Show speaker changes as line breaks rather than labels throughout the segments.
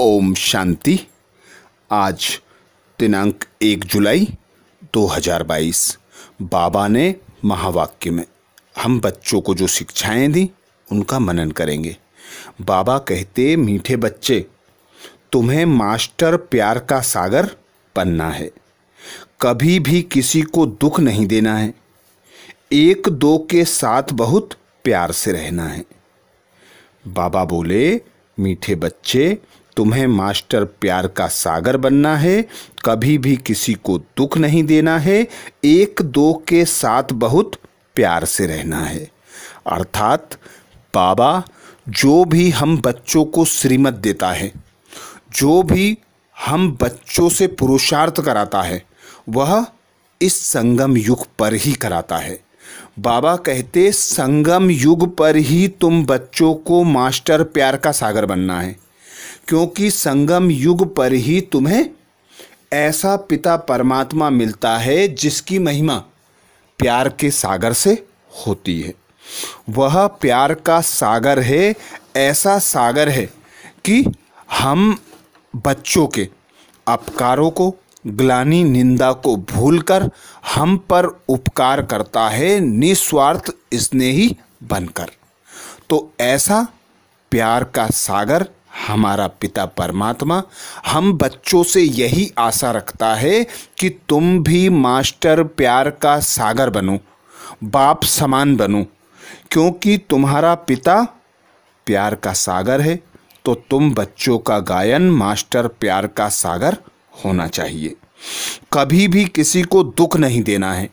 ओम शांति आज दिनांक एक जुलाई 2022 बाबा ने महावाक्य में हम बच्चों को जो शिक्षाएं दी उनका मनन करेंगे बाबा कहते मीठे बच्चे तुम्हें मास्टर प्यार का सागर बनना है कभी भी किसी को दुख नहीं देना है एक दो के साथ बहुत प्यार से रहना है बाबा बोले मीठे बच्चे तुम्हें मास्टर प्यार का सागर बनना है कभी भी किसी को दुख नहीं देना है एक दो के साथ बहुत प्यार से रहना है अर्थात बाबा जो भी हम बच्चों को श्रीमत देता है जो भी हम बच्चों से पुरुषार्थ कराता है वह इस संगम युग पर ही कराता है बाबा कहते संगम युग पर ही तुम बच्चों को मास्टर प्यार का सागर बनना है क्योंकि संगम युग पर ही तुम्हें ऐसा पिता परमात्मा मिलता है जिसकी महिमा प्यार के सागर से होती है वह प्यार का सागर है ऐसा सागर है कि हम बच्चों के अपकारों को ग्लानी निंदा को भूलकर हम पर उपकार करता है निस्वार्थ स्नेही बनकर तो ऐसा प्यार का सागर हमारा पिता परमात्मा हम बच्चों से यही आशा रखता है कि तुम भी मास्टर प्यार का सागर बनो बाप समान बनो क्योंकि तुम्हारा पिता प्यार का सागर है तो तुम बच्चों का गायन मास्टर प्यार का सागर होना चाहिए कभी भी किसी को दुख नहीं देना है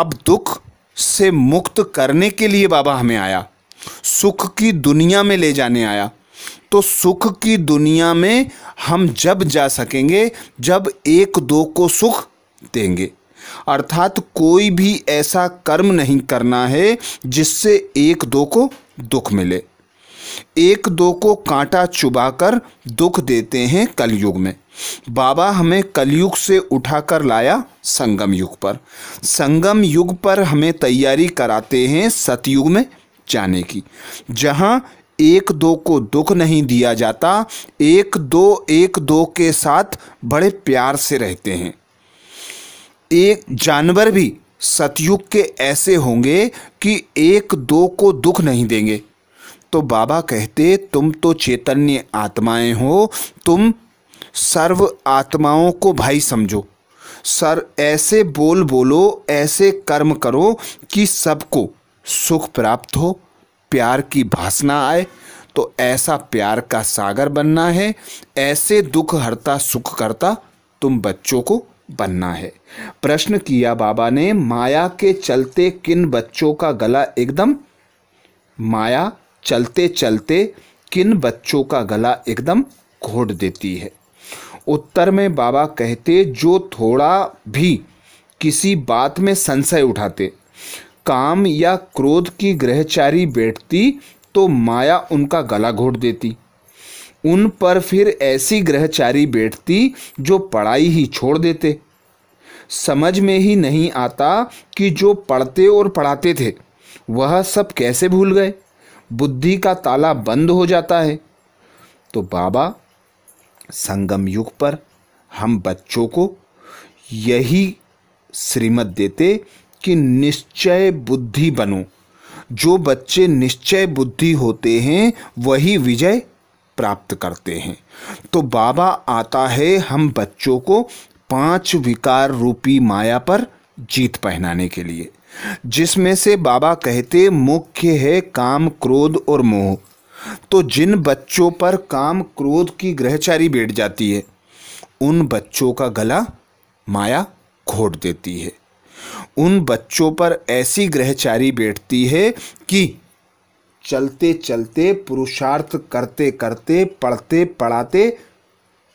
अब दुख से मुक्त करने के लिए बाबा हमें आया सुख की दुनिया में ले जाने आया तो सुख की दुनिया में हम जब जा सकेंगे जब एक दो को सुख देंगे अर्थात कोई भी ऐसा कर्म नहीं करना है जिससे एक दो को दुख मिले एक दो को कांटा चुबाकर दुख देते हैं कलयुग में बाबा हमें कलयुग से उठाकर लाया संगम युग पर संगम युग पर हमें तैयारी कराते हैं सतयुग में जाने की जहाँ एक दो को दुख नहीं दिया जाता एक दो एक दो के साथ बड़े प्यार से रहते हैं एक जानवर भी सतयुग के ऐसे होंगे कि एक दो को दुख नहीं देंगे तो बाबा कहते तुम तो चैतन्य आत्माएं हो तुम सर्व आत्माओं को भाई समझो सर ऐसे बोल बोलो ऐसे कर्म करो कि सबको सुख प्राप्त हो प्यार की भासना आए तो ऐसा प्यार का सागर बनना है ऐसे दुख हरता सुख करता तुम बच्चों को बनना है प्रश्न किया बाबा ने माया के चलते किन बच्चों का गला एकदम माया चलते चलते किन बच्चों का गला एकदम घोट देती है उत्तर में बाबा कहते जो थोड़ा भी किसी बात में संशय उठाते काम या क्रोध की ग्रहचारी बैठती तो माया उनका गला घोट देती उन पर फिर ऐसी ग्रहचारी बैठती जो पढ़ाई ही छोड़ देते समझ में ही नहीं आता कि जो पढ़ते और पढ़ाते थे वह सब कैसे भूल गए बुद्धि का ताला बंद हो जाता है तो बाबा संगम युग पर हम बच्चों को यही श्रीमत देते कि निश्चय बुद्धि बनो जो बच्चे निश्चय बुद्धि होते हैं वही विजय प्राप्त करते हैं तो बाबा आता है हम बच्चों को पांच विकार रूपी माया पर जीत पहनाने के लिए जिसमें से बाबा कहते मुख्य है काम क्रोध और मोह तो जिन बच्चों पर काम क्रोध की ग्रहचारी बैठ जाती है उन बच्चों का गला माया घोट देती है उन बच्चों पर ऐसी ग्रहचारी बैठती है कि चलते चलते पुरुषार्थ करते करते पढ़ते पढ़ाते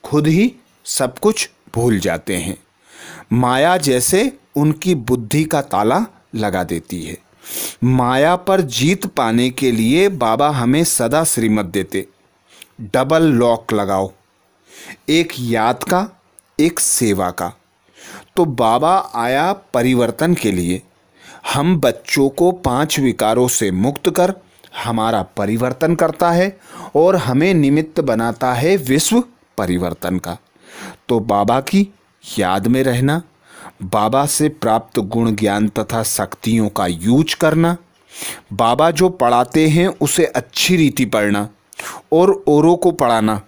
खुद ही सब कुछ भूल जाते हैं माया जैसे उनकी बुद्धि का ताला लगा देती है माया पर जीत पाने के लिए बाबा हमें सदा श्रीमत देते डबल लॉक लगाओ एक याद का एक सेवा का तो बाबा आया परिवर्तन के लिए हम बच्चों को पांच विकारों से मुक्त कर हमारा परिवर्तन करता है और हमें निमित्त बनाता है विश्व परिवर्तन का तो बाबा की याद में रहना बाबा से प्राप्त गुण ज्ञान तथा शक्तियों का यूज करना बाबा जो पढ़ाते हैं उसे अच्छी रीति पढ़ना और औरों को पढ़ाना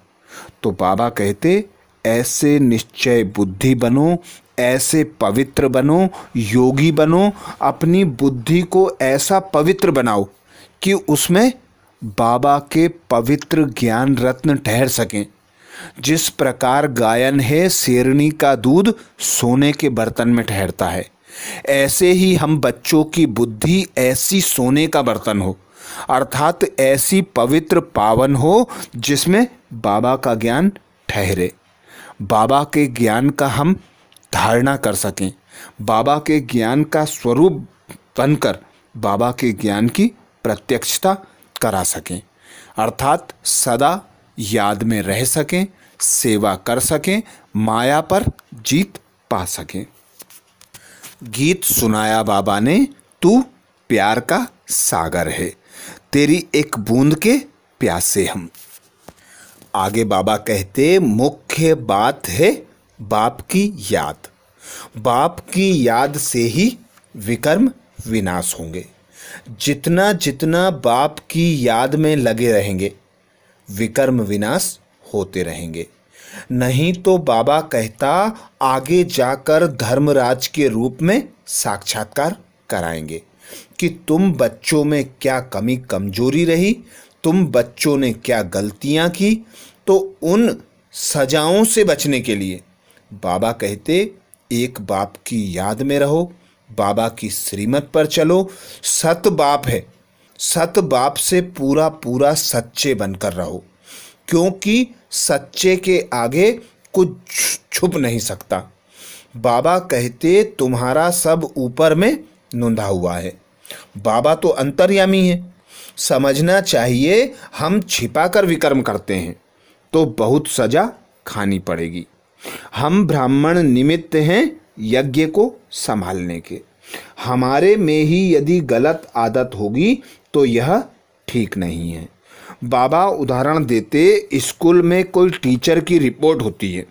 तो बाबा कहते ऐसे निश्चय बुद्धि बनो ऐसे पवित्र बनो योगी बनो अपनी बुद्धि को ऐसा पवित्र बनाओ कि उसमें बाबा के पवित्र ज्ञान रत्न ठहर सकें जिस प्रकार गायन है शेरनी का दूध सोने के बर्तन में ठहरता है ऐसे ही हम बच्चों की बुद्धि ऐसी सोने का बर्तन हो अर्थात ऐसी पवित्र पावन हो जिसमें बाबा का ज्ञान ठहरे बाबा के ज्ञान का हम धारणा कर सकें बाबा के ज्ञान का स्वरूप बनकर बाबा के ज्ञान की प्रत्यक्षता करा सकें अर्थात सदा याद में रह सकें सेवा कर सकें माया पर जीत पा सकें गीत सुनाया बाबा ने तू प्यार का सागर है तेरी एक बूंद के प्यासे हम आगे बाबा कहते मुख्य बात है बाप की याद बाप की याद से ही विकर्म विनाश होंगे जितना जितना बाप की याद में लगे रहेंगे विकर्म विनाश होते रहेंगे नहीं तो बाबा कहता आगे जाकर धर्मराज के रूप में साक्षात्कार कराएंगे कि तुम बच्चों में क्या कमी कमजोरी रही तुम बच्चों ने क्या गलतियां की तो उन सजाओं से बचने के लिए बाबा कहते एक बाप की याद में रहो बाबा की श्रीमत पर चलो सत बाप है सत बाप से पूरा पूरा सच्चे बनकर रहो क्योंकि सच्चे के आगे कुछ छुप नहीं सकता बाबा कहते तुम्हारा सब ऊपर में नुंधा हुआ है बाबा तो अंतर्यामी है समझना चाहिए हम छिपा कर विकर्म करते हैं तो बहुत सजा खानी पड़ेगी हम ब्राह्मण निमित्त हैं यज्ञ को संभालने के हमारे में ही यदि गलत आदत होगी तो यह ठीक नहीं है बाबा उदाहरण देते स्कूल में कोई टीचर की रिपोर्ट होती है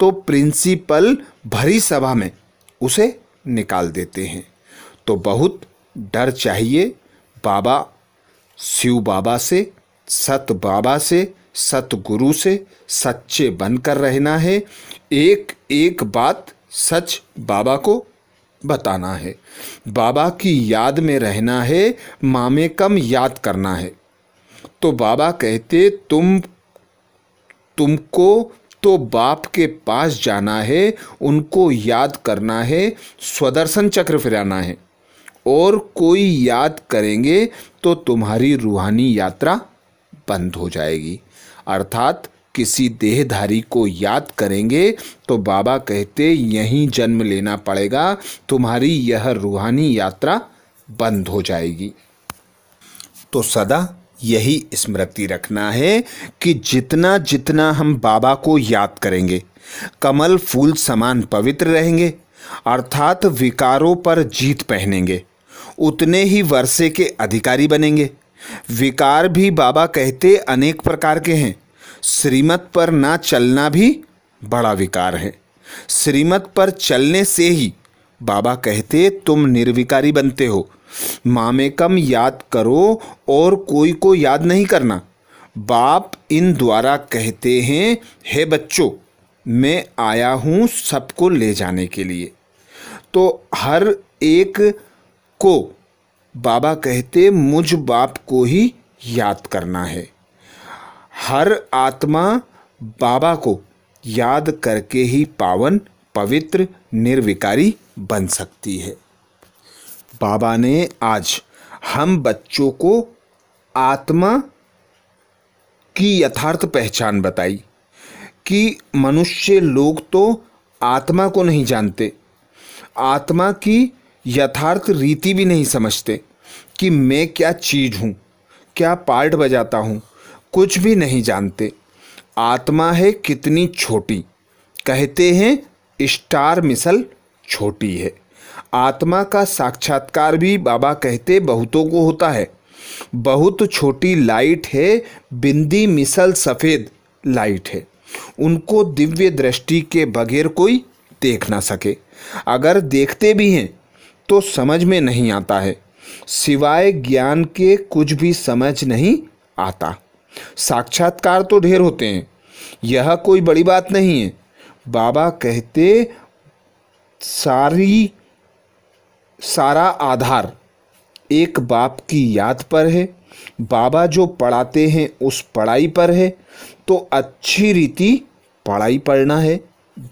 तो प्रिंसिपल भरी सभा में उसे निकाल देते हैं तो बहुत डर चाहिए बाबा शिव बाबा से सत बाबा से सतगुरु से सच्चे बनकर रहना है एक एक बात सच बाबा को बताना है बाबा की याद में रहना है मामे कम याद करना है तो बाबा कहते तुम तुमको तो बाप के पास जाना है उनको याद करना है स्वदर्शन चक्र फिराना है और कोई याद करेंगे तो तुम्हारी रूहानी यात्रा बंद हो जाएगी अर्थात किसी देहधारी को याद करेंगे तो बाबा कहते यहीं जन्म लेना पड़ेगा तुम्हारी यह रूहानी यात्रा बंद हो जाएगी तो सदा यही स्मृति रखना है कि जितना जितना हम बाबा को याद करेंगे कमल फूल समान पवित्र रहेंगे अर्थात विकारों पर जीत पहनेंगे उतने ही वर्षे के अधिकारी बनेंगे विकार भी बाबा कहते अनेक प्रकार के हैं श्रीमत पर ना चलना भी बड़ा विकार है श्रीमत पर चलने से ही बाबा कहते तुम निर्विकारी बनते हो मामे कम याद करो और कोई को याद नहीं करना बाप इन द्वारा कहते हैं हे बच्चों मैं आया हूँ सबको ले जाने के लिए तो हर एक को बाबा कहते मुझ बाप को ही याद करना है हर आत्मा बाबा को याद करके ही पावन पवित्र निर्विकारी बन सकती है बाबा ने आज हम बच्चों को आत्मा की यथार्थ पहचान बताई कि मनुष्य लोग तो आत्मा को नहीं जानते आत्मा की यथार्थ रीति भी नहीं समझते कि मैं क्या चीज़ हूँ क्या पार्ट बजाता हूँ कुछ भी नहीं जानते आत्मा है कितनी छोटी कहते हैं स्टार मिसल छोटी है आत्मा का साक्षात्कार भी बाबा कहते बहुतों को होता है बहुत छोटी लाइट है बिंदी मिसल सफ़ेद लाइट है उनको दिव्य दृष्टि के बगैर कोई देख ना सके अगर देखते भी हैं तो समझ में नहीं आता है सिवाय ज्ञान के कुछ भी समझ नहीं आता साक्षात्कार तो ढेर होते हैं यह कोई बड़ी बात नहीं है बाबा कहते सारी सारा आधार एक बाप की याद पर है बाबा जो पढ़ाते हैं उस पढ़ाई पर है तो अच्छी रीति पढ़ाई पढ़ना है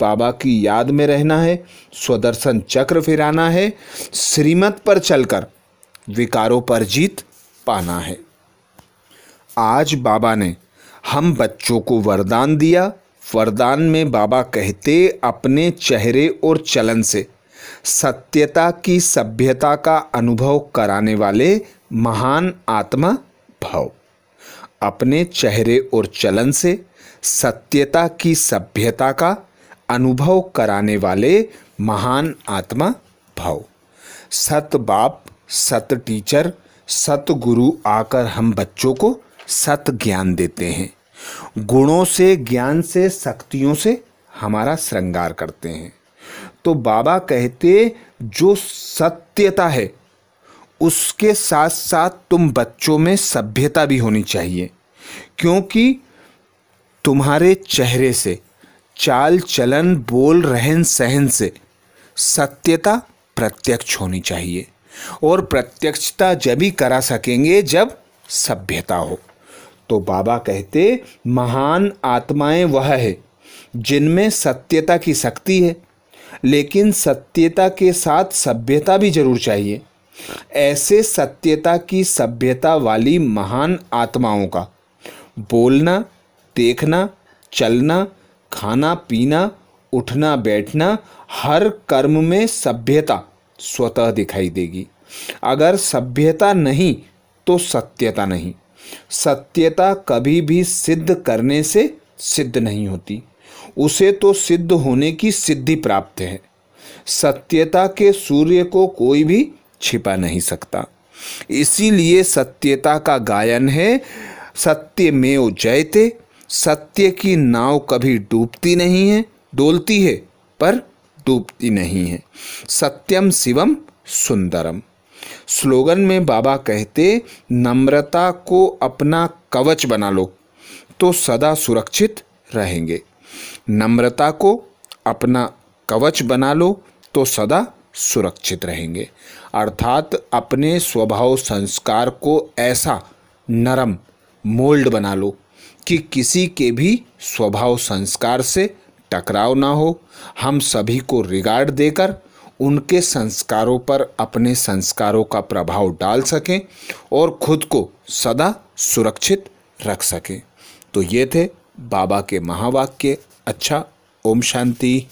बाबा की याद में रहना है स्वदर्शन चक्र फिराना है श्रीमत पर चलकर विकारों पर जीत पाना है आज बाबा ने हम बच्चों को वरदान दिया वरदान में बाबा कहते अपने चेहरे और चलन से सत्यता की सभ्यता का अनुभव कराने वाले महान आत्मा भाव अपने चेहरे और चलन से सत्यता की सभ्यता का अनुभव कराने वाले महान आत्मा भाव सत बाप सत टीचर सत गुरु आकर हम बच्चों को सत ज्ञान देते हैं गुणों से ज्ञान से शक्तियों से हमारा श्रृंगार करते हैं तो बाबा कहते जो सत्यता है उसके साथ साथ तुम बच्चों में सभ्यता भी होनी चाहिए क्योंकि तुम्हारे चेहरे से चाल चलन बोल रहन सहन से सत्यता प्रत्यक्ष होनी चाहिए और प्रत्यक्षता जब ही करा सकेंगे जब सभ्यता हो तो बाबा कहते महान आत्माएं वह है जिनमें सत्यता की शक्ति है लेकिन सत्यता के साथ सभ्यता भी जरूर चाहिए ऐसे सत्यता की सभ्यता वाली महान आत्माओं का बोलना देखना चलना खाना पीना उठना बैठना हर कर्म में सभ्यता स्वतः दिखाई देगी अगर सभ्यता नहीं तो सत्यता नहीं सत्यता कभी भी सिद्ध करने से सिद्ध नहीं होती उसे तो सिद्ध होने की सिद्धि प्राप्त है सत्यता के सूर्य को कोई भी छिपा नहीं सकता इसीलिए सत्यता का गायन है सत्य में जयते सत्य की नाव कभी डूबती नहीं है डोलती है पर डूबती नहीं है सत्यम शिवम सुंदरम स्लोगन में बाबा कहते नम्रता को अपना कवच बना लो तो सदा सुरक्षित रहेंगे नम्रता को अपना कवच बना लो तो सदा सुरक्षित रहेंगे अर्थात अपने स्वभाव संस्कार को ऐसा नरम मोल्ड बना लो कि किसी के भी स्वभाव संस्कार से टकराव ना हो हम सभी को रिगार्ड देकर उनके संस्कारों पर अपने संस्कारों का प्रभाव डाल सकें और खुद को सदा सुरक्षित रख सकें तो ये थे बाबा के महावाक्य अच्छा ओम शांति